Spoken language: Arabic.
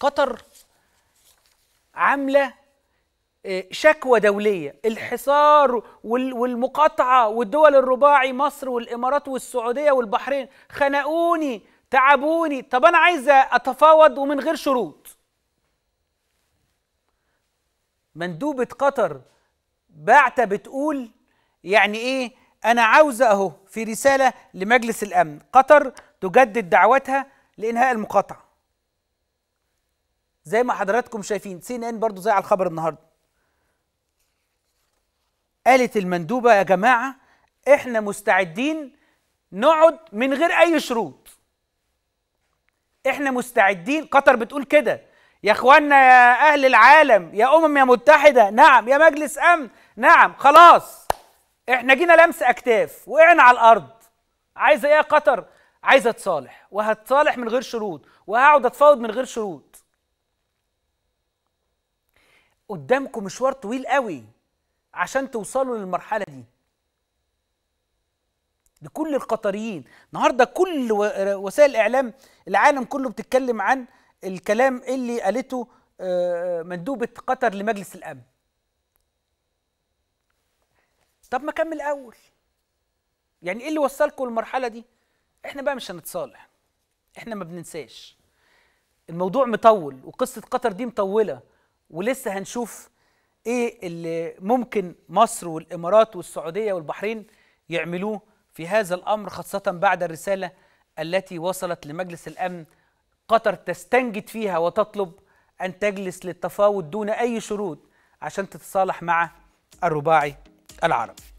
قطر عامله آه، شكوى دولية الحصار والمقاطعة والدول الرباعي مصر والإمارات والسعودية والبحرين خنقوني تعبوني طب أنا عايزة أتفاوض ومن غير شروط مندوبة قطر بعتة بتقول يعني إيه أنا عاوزة أهو في رسالة لمجلس الأمن قطر تجدد دعوتها لإنهاء المقاطعة زي ما حضراتكم شايفين سي ان ان برضه زي على الخبر النهارده قالت المندوبه يا جماعه احنا مستعدين نقعد من غير اي شروط احنا مستعدين قطر بتقول كده يا اخوانا يا اهل العالم يا امم يا متحده نعم يا مجلس امن نعم خلاص احنا جينا لمس اكتاف وقعنا على الارض عايزه ايه يا قطر عايزه اتصالح وهتصالح من غير شروط وهقعد اتفاوض من غير شروط قدامكم مشوار طويل قوي عشان توصلوا للمرحله دي لكل القطريين النهارده كل وسائل الاعلام العالم كله بتتكلم عن الكلام اللي قالته آه، مندوبه قطر لمجلس الامن طب ما كمل الاول يعني ايه اللي وصلكم للمرحله دي احنا بقى مش هنتصالح احنا ما بننساش الموضوع مطول وقصه قطر دي مطوله ولسه هنشوف ايه اللي ممكن مصر والامارات والسعوديه والبحرين يعملوه في هذا الامر خاصه بعد الرساله التي وصلت لمجلس الامن قطر تستنجد فيها وتطلب ان تجلس للتفاوض دون اي شروط عشان تتصالح مع الرباعي العربي